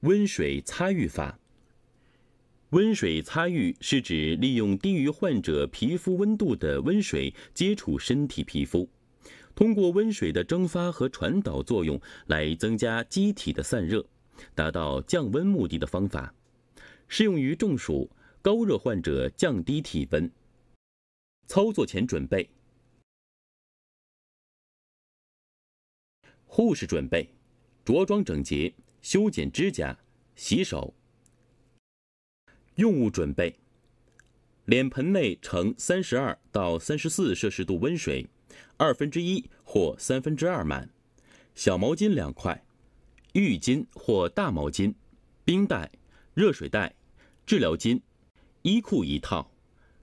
温水擦浴法。温水擦浴是指利用低于患者皮肤温度的温水接触身体皮肤，通过温水的蒸发和传导作用来增加机体的散热，达到降温目的的方法。适用于中暑、高热患者降低体温。操作前准备：护士准备，着装整洁。修剪指甲，洗手。用物准备：脸盆内盛三十二到三十四摄氏度温水，二分之一或三分之二满；小毛巾两块，浴巾或大毛巾，冰袋、热水袋、治疗巾、衣裤一套、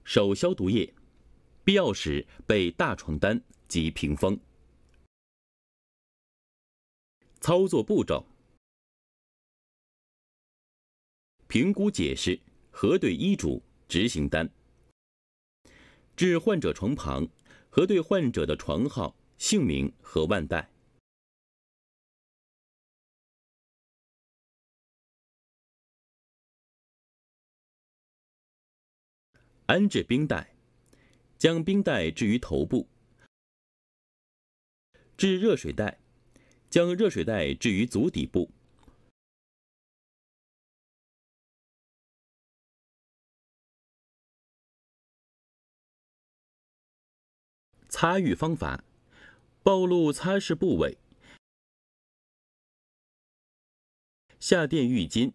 手消毒液，必要时备大床单及屏风。操作步骤。评估解释，核对医嘱执行单。至患者床旁，核对患者的床号、姓名和腕带。安置冰袋，将冰袋置于头部；置热水袋，将热水袋置于足底部。擦浴方法：暴露擦拭部位，下垫浴巾，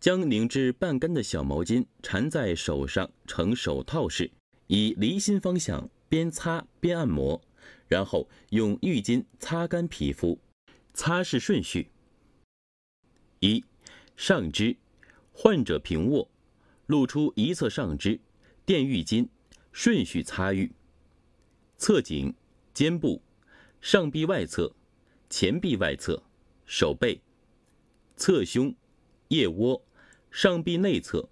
将拧至半干的小毛巾缠在手上成手套式，以离心方向边擦边按摩，然后用浴巾擦干皮肤。擦拭顺序：一、上肢。患者平卧，露出一侧上肢，垫浴巾，顺序擦浴：侧颈、肩部、上臂外侧、前臂外侧、手背、侧胸、腋窝、上臂内侧、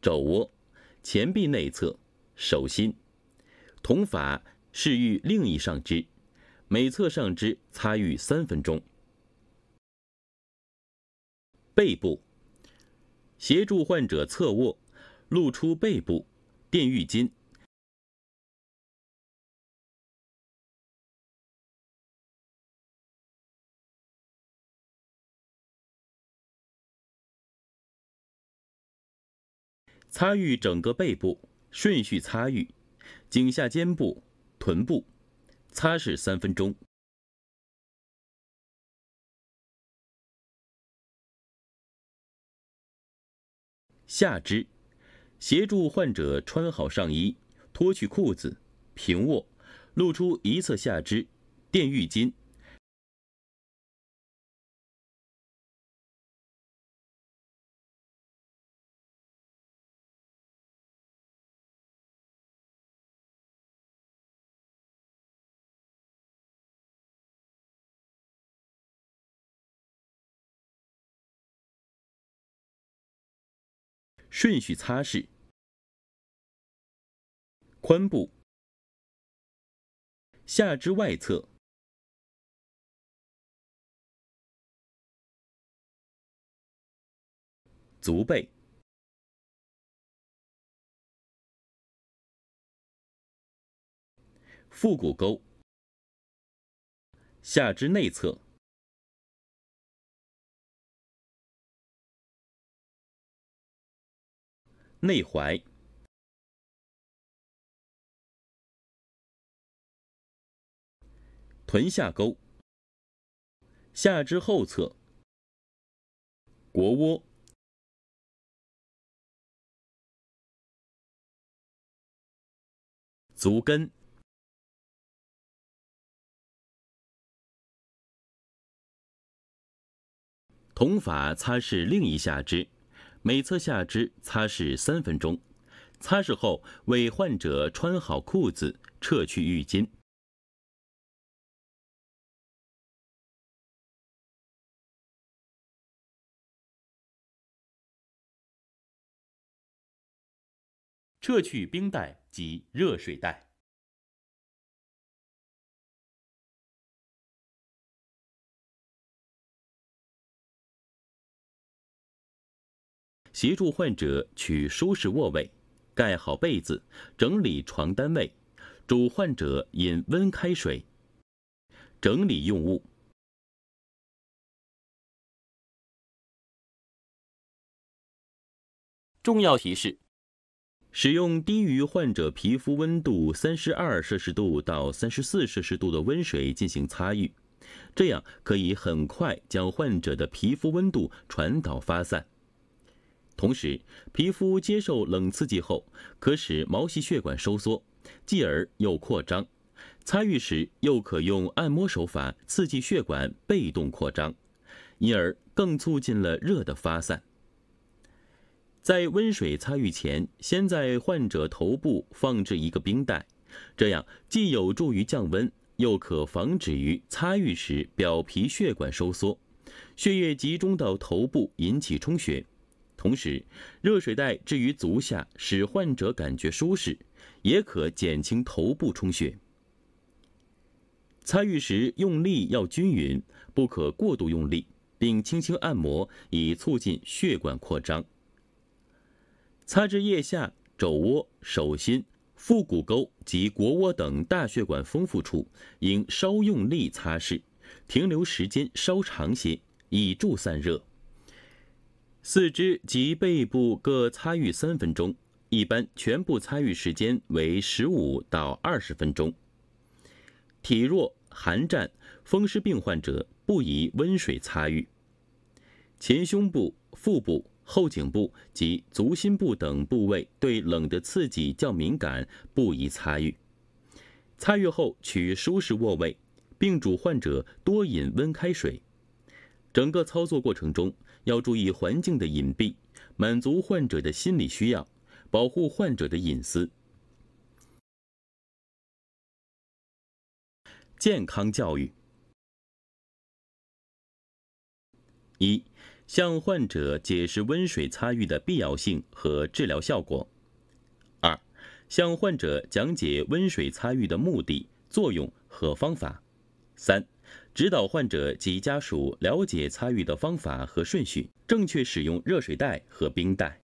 肘窝、前臂内侧、手心。同法试浴另一上肢，每侧上肢擦浴三分钟。背部。协助患者侧卧，露出背部，垫浴巾。擦浴整个背部，顺序擦浴：颈下、肩部、臀部，擦拭三分钟。下肢，协助患者穿好上衣，脱去裤子，平卧，露出一侧下肢，垫浴巾。顺序擦拭：髋部、下肢外侧、足背、腹股沟、下肢内侧。内踝、臀下沟、下肢后侧、腘窝、足跟，同法擦拭另一下肢。每侧下肢擦拭三分钟，擦拭后为患者穿好裤子，撤去浴巾，撤去冰袋及热水袋。协助患者取舒适卧位，盖好被子，整理床单位，嘱患者饮温开水，整理用物。重要提示：使用低于患者皮肤温度三十二摄氏度到三十四摄氏度的温水进行擦浴，这样可以很快将患者的皮肤温度传导发散。同时，皮肤接受冷刺激后，可使毛细血管收缩，继而又扩张。擦浴时又可用按摩手法刺激血管被动扩张，因而更促进了热的发散。在温水擦浴前，先在患者头部放置一个冰袋，这样既有助于降温，又可防止于擦浴时表皮血管收缩，血液集中到头部引起充血。同时，热水袋置于足下，使患者感觉舒适，也可减轻头部充血。擦浴时用力要均匀，不可过度用力，并轻轻按摩，以促进血管扩张。擦至腋下、肘窝、手心、腹股沟及腘窝等大血管丰富处，应稍用力擦拭，停留时间稍长些，以助散热。四肢及背部各擦浴三分钟，一般全部擦浴时间为十五到二十分钟。体弱、寒战、风湿病患者不宜温水擦浴。前胸部、腹部、后颈部及足心部等部位对冷的刺激较敏感，不宜擦浴。擦浴后取舒适卧位，并主患者多饮温开水。整个操作过程中。要注意环境的隐蔽，满足患者的心理需要，保护患者的隐私。健康教育：一、向患者解释温水擦浴的必要性和治疗效果；二、向患者讲解温水擦浴的目的、作用和方法；三。指导患者及家属了解参与的方法和顺序，正确使用热水袋和冰袋。